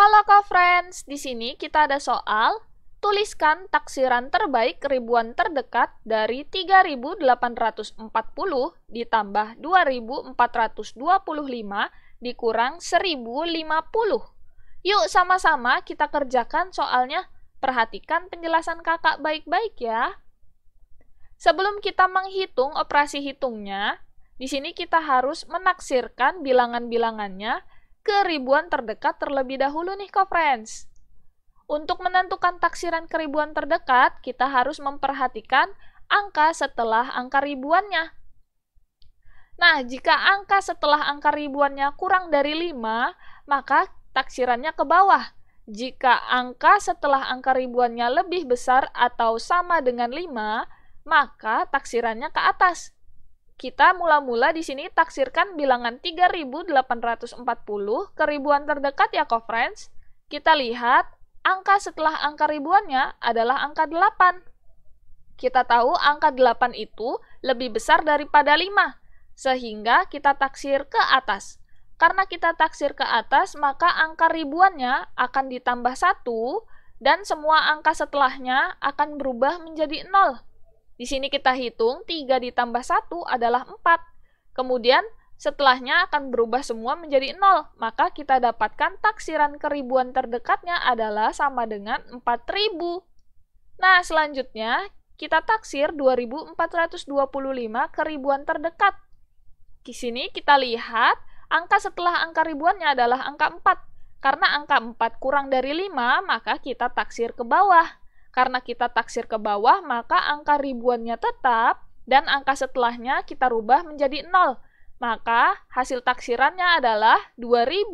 Halo co-friends, di sini kita ada soal Tuliskan taksiran terbaik ribuan terdekat dari 3.840 ditambah 2.425 dikurang 1.050. Yuk sama-sama kita kerjakan soalnya. Perhatikan penjelasan kakak baik-baik ya. Sebelum kita menghitung operasi hitungnya, di sini kita harus menaksirkan bilangan-bilangannya keribuan terdekat terlebih dahulu nih kok friends. Untuk menentukan taksiran keribuan terdekat, kita harus memperhatikan angka setelah angka ribuannya. Nah, jika angka setelah angka ribuannya kurang dari 5, maka taksirannya ke bawah. Jika angka setelah angka ribuannya lebih besar atau sama dengan 5, maka taksirannya ke atas. Kita mula-mula di sini taksirkan bilangan 3840 ke ribuan terdekat ya, co-friends. Kita lihat angka setelah angka ribuannya adalah angka 8. Kita tahu angka 8 itu lebih besar daripada 5, sehingga kita taksir ke atas. Karena kita taksir ke atas, maka angka ribuannya akan ditambah 1 dan semua angka setelahnya akan berubah menjadi 0. Di sini kita hitung 3 ditambah 1 adalah 4. Kemudian setelahnya akan berubah semua menjadi 0. Maka kita dapatkan taksiran keribuan terdekatnya adalah sama dengan 4000. Nah, selanjutnya kita taksir 2425 keribuan terdekat. Di sini kita lihat angka setelah angka ribuannya adalah angka 4. Karena angka 4 kurang dari 5, maka kita taksir ke bawah. Karena kita taksir ke bawah, maka angka ribuannya tetap dan angka setelahnya kita rubah menjadi 0. Maka hasil taksirannya adalah 2000.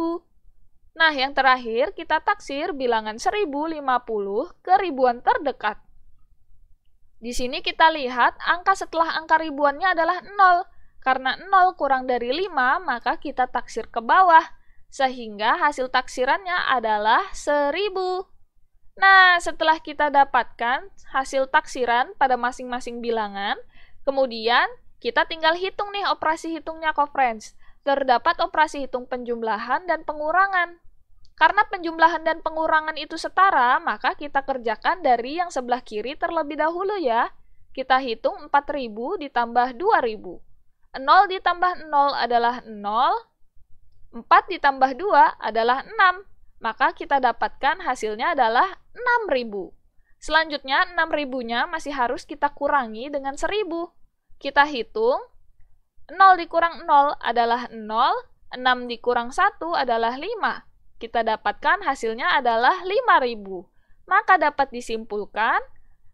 Nah, yang terakhir kita taksir bilangan 1050 ke ribuan terdekat. Di sini kita lihat angka setelah angka ribuannya adalah 0. Karena 0 kurang dari 5, maka kita taksir ke bawah. Sehingga hasil taksirannya adalah 1000. Nah, setelah kita dapatkan hasil taksiran pada masing-masing bilangan, kemudian kita tinggal hitung nih operasi hitungnya Friends. Terdapat operasi hitung penjumlahan dan pengurangan. Karena penjumlahan dan pengurangan itu setara, maka kita kerjakan dari yang sebelah kiri terlebih dahulu ya. Kita hitung 4000 ditambah 2000. 0 ditambah 0 adalah 0, 4 ditambah 2 adalah 6 maka kita dapatkan hasilnya adalah 6000. Selanjutnya 6000-nya masih harus kita kurangi dengan 1000. Kita hitung 0 dikurang 0 adalah 0, 6 dikurang 1 adalah 5. Kita dapatkan hasilnya adalah 5000 maka dapat disimpulkan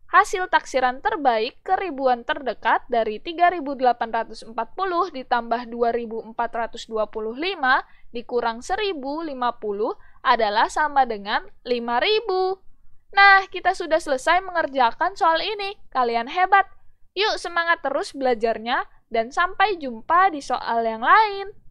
hasil taksiran terbaik ke ribuan terdekat dari 3840 ditambah 2425 dikurang 1050 adalah sama dengan 5000. Nah, kita sudah selesai mengerjakan soal ini. Kalian hebat. Yuk semangat terus belajarnya dan sampai jumpa di soal yang lain.